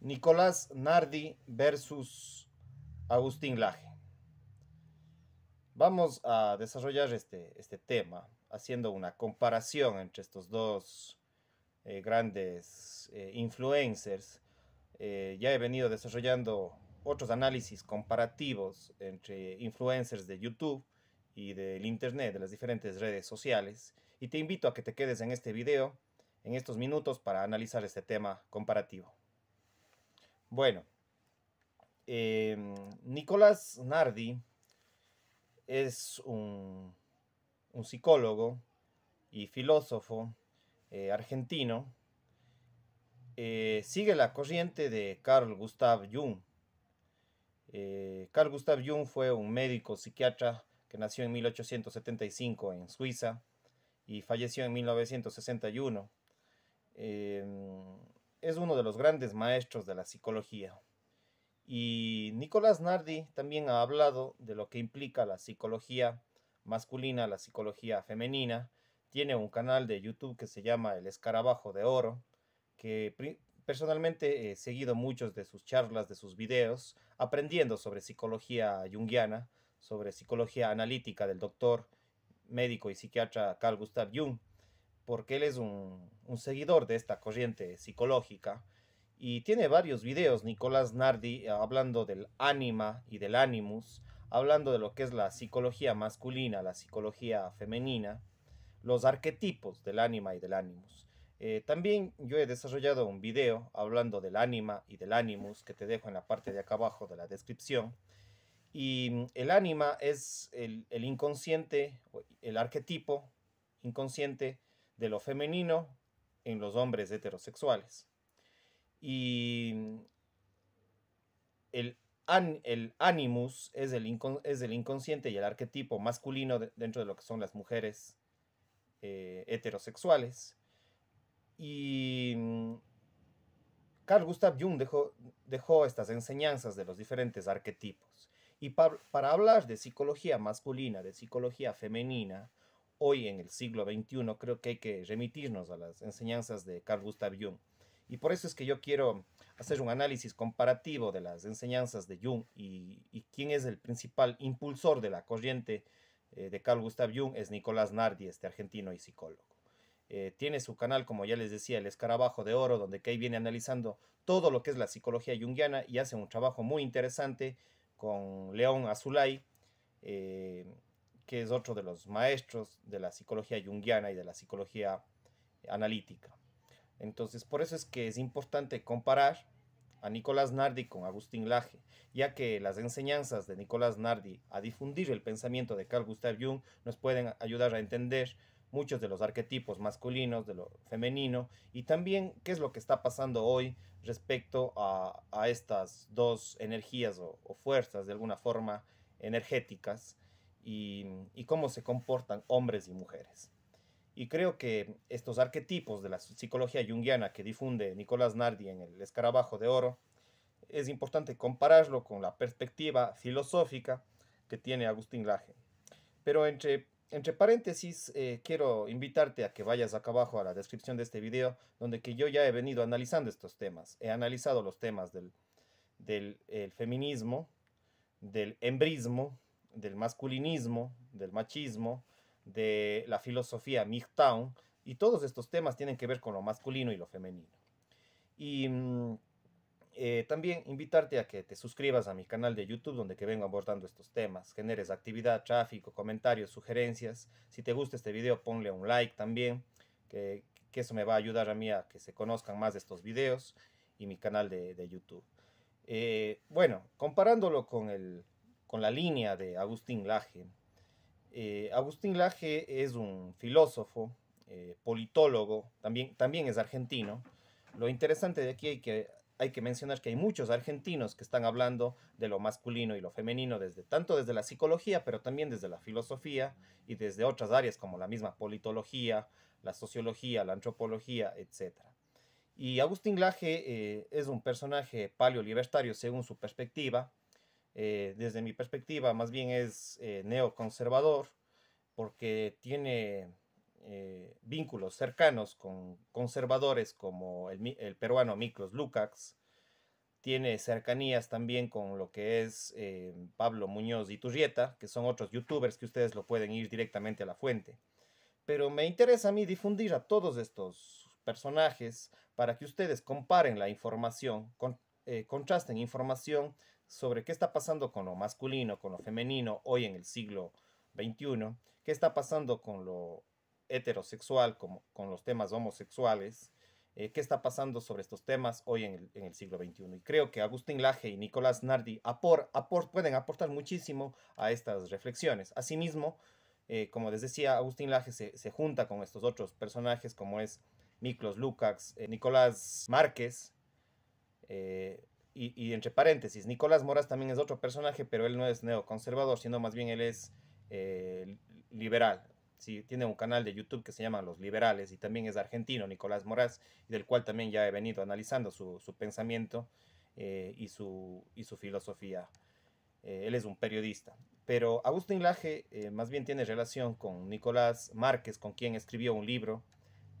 Nicolás Nardi versus Agustín Laje. Vamos a desarrollar este, este tema haciendo una comparación entre estos dos eh, grandes eh, influencers. Eh, ya he venido desarrollando otros análisis comparativos entre influencers de YouTube y del Internet, de las diferentes redes sociales. Y te invito a que te quedes en este video, en estos minutos, para analizar este tema comparativo. Bueno, em, Nicolás Nardi es un, psicólogo y filósofo eh, argentino. Eh, sigue la corriente de Carl Gustav Jung. Eh, Carl Gustav Jung fue un médico psiquiatra que nació en 1875 en Suiza y falleció en 1961 es uno de los grandes maestros de la psicología. Y Nicolás Nardi también ha hablado de lo que implica la psicología masculina, la psicología femenina. Tiene un canal de YouTube que se llama El Escarabajo de Oro, que personalmente he seguido muchos de sus charlas, de sus videos, aprendiendo sobre psicología junguiana, sobre psicología analítica del doctor, médico y psiquiatra Carl Gustav Jung porque él es un, seguidor de esta corriente psicológica y tiene varios videos, Nicolás Nardi, eh, hablando del ánima y del animus, hablando de lo que es la psicología masculina, la psicología femenina, los arquetipos del ánima y del animus. Eh, también yo he desarrollado un video hablando del ánima y del animus que te dejo en la parte de acá abajo de la descripción. Y mm, el ánima es el inconsciente, el arquetipo inconsciente de lo femenino en los hombres heterosexuales. Y el, el animus es el, es inconsciente y el arquetipo masculino dentro de lo que son las mujeres eh, heterosexuales. Y mm, Carl Gustav Jung dejó, dejó, estas enseñanzas de los diferentes arquetipos. Y para hablar de psicología masculina, de psicología femenina, hoy en el siglo XXI creo que hay que remitirnos a las enseñanzas de Carl Gustav Jung. Y por eso es que yo quiero hacer un análisis comparativo de las enseñanzas de Jung y, quién es el principal impulsor de la corriente eh, de Carl Gustav Jung es Nicolás Nardi, este argentino y psicólogo. Eh, tiene su canal, como ya les decía, El Escarabajo de Oro, donde Kay viene analizando todo lo que es la psicología junguiana y hace un trabajo muy interesante con León Azulay. Eh, que es otro de los maestros de la psicología junguiana y de la psicología analítica. Entonces, por eso es que es importante comparar a Nicolás Nardi con Agustín Laje, ya que las enseñanzas de Nicolás Nardi a difundir el pensamiento de Carl Gustav Jung nos pueden ayudar a entender muchos de los arquetipos masculinos, de lo femenino, y también qué es lo que está pasando hoy respecto a, estas dos energías o fuerzas, de alguna forma, energéticas y, cómo se comportan hombres y mujeres. Y creo que estos arquetipos de la psicología junguiana que difunde Nicolás Nardi en El Escarabajo de Oro, es importante compararlo con la perspectiva filosófica que tiene Agustín Laje. Pero entre, entre paréntesis, eh, quiero invitarte a que vayas acá abajo a la descripción de este video, donde que yo ya he venido analizando estos temas. He analizado los temas del, feminismo, del embrismo, del masculinismo, del machismo, de la filosofía Midtown, y todos estos temas tienen que ver con lo masculino y lo femenino. Y mm, eh, también invitarte a que te suscribas a mi canal de YouTube donde que vengo abordando estos temas, generes actividad, tráfico, comentarios, sugerencias. Si te gusta este video ponle un like también, que, eso me va a ayudar a mí a que se conozcan más de estos videos y mi canal de, YouTube. Eh, bueno, comparándolo con el con la línea de Agustín Laje. Eh, Agustín Laje es un filósofo, eh, politólogo, también, también es argentino. Lo interesante de aquí es que, hay que mencionar que hay muchos argentinos que están hablando de lo masculino y lo femenino, desde, tanto desde la psicología, pero también desde la filosofía y desde otras áreas como la misma politología, la sociología, la antropología, etc. Y Agustín Laje eh, es un personaje paleolibertario según su perspectiva, eh, desde mi perspectiva, más bien es eh, neoconservador porque tiene eh, vínculos cercanos con conservadores como el, peruano Miklos Lukács, tiene cercanías también con lo que es Pablo Muñoz y Turrieta, que son otros youtubers que ustedes lo pueden ir directamente a la fuente. Pero me interesa a mí difundir a todos estos personajes para que ustedes comparen la información, contrasten información sobre qué está pasando con lo masculino, con lo femenino hoy en el siglo XXI, qué está pasando con lo heterosexual, con, con los temas homosexuales, eh, qué está pasando sobre estos temas hoy en el, siglo XXI. Y creo que Agustín Laje y Nicolás Nardi pueden aportar muchísimo a estas reflexiones. Asimismo, eh, como les decía, Agustín Laje se, junta con estos otros personajes como es Miklos Lukács, eh, Nicolás Márquez, y, entre paréntesis, Nicolás Moras también es otro personaje, pero él no es neoconservador, sino más bien él es eh, liberal. Sí, tiene un canal de YouTube que se llama Los Liberales y también es argentino, Nicolás Moraz, del cual también ya he venido analizando su, pensamiento eh, y, su, y su filosofía. Eh, él es un periodista. Pero Agustín Laje más bien tiene relación con Nicolás Márquez, con quien escribió un libro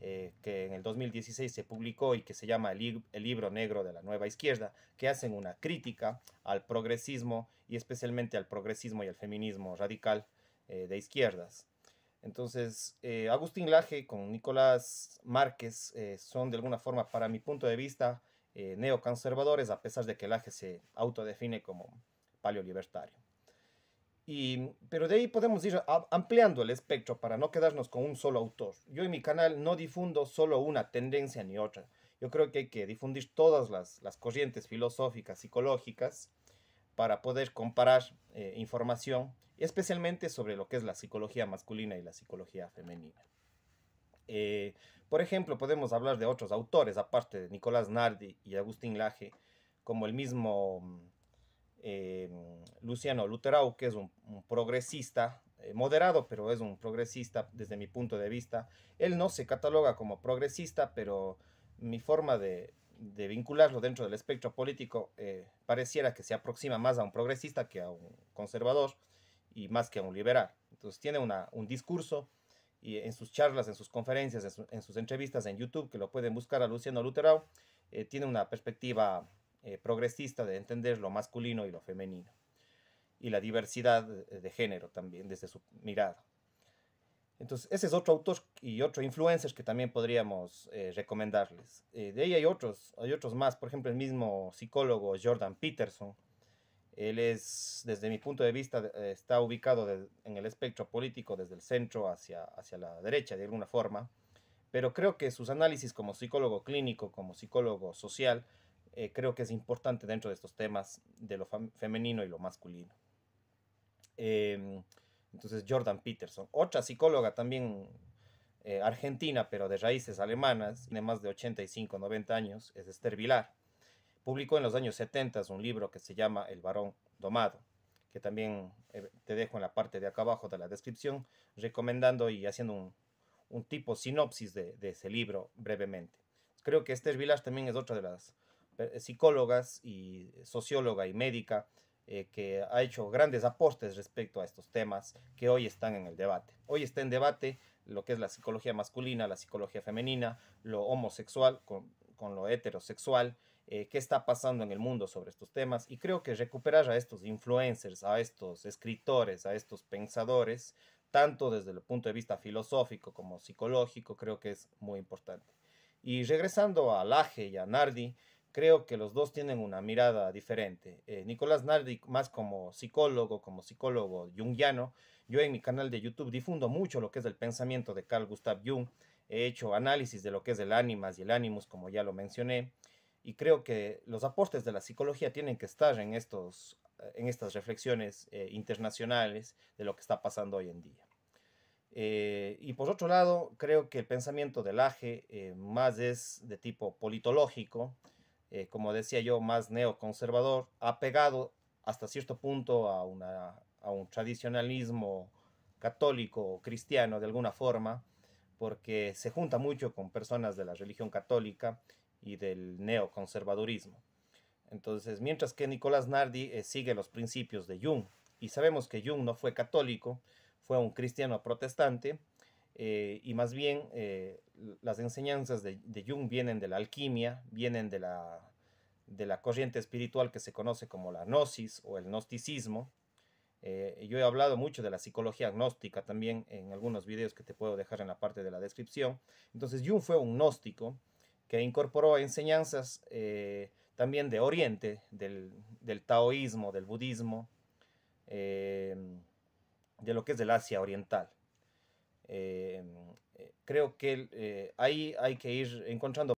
eh, que en el 2016 se publicó y que se llama el, libro negro de la nueva izquierda, que hacen una crítica al progresismo y especialmente al progresismo y al feminismo radical eh, de izquierdas. Entonces, eh, Agustín Laje con Nicolás Márquez son de alguna forma, para mi punto de vista, neoconservadores, a pesar de que Laje se autodefine como paleolibertario pero de ahí podemos ir ampliando el espectro para no quedarnos con un solo autor. Yo en mi canal no difundo solo una tendencia ni otra. Yo creo que hay que difundir todas las, las corrientes filosóficas, psicológicas, para poder comparar eh, información, especialmente sobre lo que es la psicología masculina y la psicología femenina. Eh, por ejemplo, podemos hablar de otros autores, aparte de Nicolás Nardi y Agustín Laje, como el mismo eh, Luciano Luterau, que es un, progresista eh, moderado, pero es un progresista desde mi punto de vista. Él no se cataloga como progresista, pero mi forma de, vincularlo dentro del espectro político eh, pareciera que se aproxima más a un progresista que a un conservador y más que a un liberal. Entonces tiene un discurso y en sus charlas, en sus conferencias, en, sus entrevistas en YouTube, que lo pueden buscar a Luciano Luterau, tiene una perspectiva eh, progresista de entender lo masculino y lo femenino, y la diversidad de género también desde su mirada. Entonces, ese es otro autor y otro influencer que también podríamos eh, recomendarles. Eh, de ahí hay otros, hay otros más, por ejemplo, el mismo psicólogo Jordan Peterson. Él es, desde mi punto de vista, está ubicado en el espectro político desde el centro hacia, hacia la derecha, de alguna forma. Pero creo que sus análisis como psicólogo clínico, como psicólogo social, eh, creo que es importante dentro de estos temas de lo femenino y lo masculino. Em, entonces, Jordan Peterson, otra psicóloga también eh, argentina, pero de raíces alemanas, tiene más de 85, 90 años, es Esther Vilar. Publicó en los años 70 un libro que se llama El varón domado, que también eh, te dejo en la parte de acá abajo de la descripción, recomendando y haciendo un, tipo sinopsis de, de, ese libro brevemente. Creo que Esther Vilar también es otra de las eh, psicólogas y eh, socióloga y médica eh, que ha hecho grandes aportes respecto a estos temas que hoy están en el debate. Hoy está en debate lo que es la psicología masculina, la psicología femenina, lo homosexual con, lo heterosexual, eh, qué está pasando en el mundo sobre estos temas y creo que recuperar a estos influencers, a estos escritores, a estos pensadores, tanto desde el punto de vista filosófico como psicológico, creo que es muy importante. Y regresando a Laje y a Nardi, creo que los dos tienen una mirada diferente. Eh, Nicolás Nardi más como psicólogo, como psicólogo jungiano. Yo en mi canal de YouTube difundo mucho lo que es el pensamiento de Carl Gustav Jung. He hecho análisis de lo que es el ánimas y el ánimos, como ya lo mencioné. Y creo que los aportes de la psicología tienen que estar en, estos, en estas reflexiones eh, internacionales de lo que está pasando hoy en día. Eh, y por otro lado, creo que el pensamiento del AGE más es de tipo politológico, eh, como decía yo, más neoconservador, apegado hasta cierto punto a, un tradicionalismo católico o cristiano de alguna forma, porque se junta mucho con personas de la religión católica y del neoconservadurismo. Entonces, mientras que Nicolás Nardi eh, sigue los principios de Jung, y sabemos que Jung no fue católico, fue un cristiano protestante, eh, y más bien eh, las enseñanzas de, Jung vienen de la alquimia, vienen de la, de la corriente espiritual que se conoce como la gnosis o el gnosticismo. Eh, yo he hablado mucho de la psicología gnóstica también en algunos videos que te puedo dejar en la parte de la descripción. Entonces Jung fue un gnóstico que incorporó enseñanzas también de Oriente, del, del taoísmo, del budismo, de lo que es del Asia Oriental. Eh, eh, creo que eh, ahí hay que ir encontrando